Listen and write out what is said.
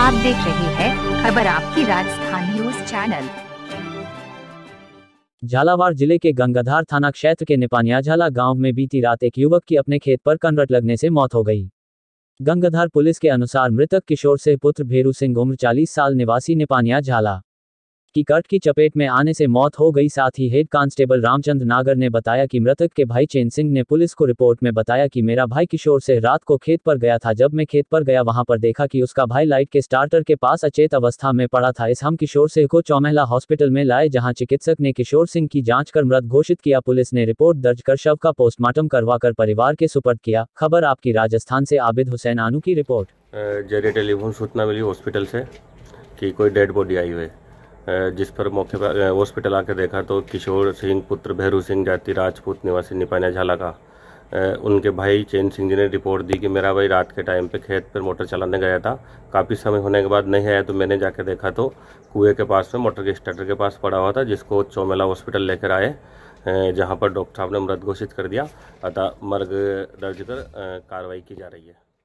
आप देख रहे हैं खबर आपकी राजस्थान न्यूज चैनल झालावाड़ जिले के गंगाधार थाना क्षेत्र के निपानियाझाला गांव में बीती रात एक युवक की अपने खेत पर कनवट लगने से मौत हो गई गंगाधार पुलिस के अनुसार मृतक किशोर से पुत्र भेरू सिंह उम्र 40 साल निवासी निपानिया झाला की कट की चपेट में आने से मौत हो गई साथ ही हेड कांस्टेबल रामचंद्र नागर ने बताया कि मृतक के भाई चैन सिंह ने पुलिस को रिपोर्ट में बताया कि मेरा भाई किशोर से रात को खेत पर गया था जब मैं खेत पर गया वहां पर देखा कि उसका भाई लाइट के स्टार्टर के पास अचेत अवस्था में पड़ा था इस हम किशोर सिंह को चौमहला हॉस्पिटल में लाए जहाँ चिकित्सक ने किशोर सिंह की जाँच कर मृत घोषित किया पुलिस ने रिपोर्ट दर्ज कर शव का पोस्टमार्टम करवाकर परिवार के सुपर्द किया खबर आपकी राजस्थान से आबिद हुसैन आनू की रिपोर्ट जरिए टेलीफोन सूचना मिली हॉस्पिटल से कि कोई डेड बॉडी आई हुई जिस पर मौके पर हॉस्पिटल आकर देखा तो किशोर सिंह पुत्र भैरू सिंह जाति राजपूत निवासी निपाना झाला का उनके भाई चैन सिंह जी ने रिपोर्ट दी कि मेरा भाई रात के टाइम पे खेत पर मोटर चलाने गया था काफ़ी समय होने के बाद नहीं आया तो मैंने जाकर देखा तो कुएं के पास में मोटर के स्टार्टर के पास पड़ा हुआ था जिसको चौमेला हॉस्पिटल लेकर आए जहाँ पर डॉक्टर साहब ने मृत घोषित कर दिया अतः मर्ग दर्ज कर कार्रवाई की जा रही है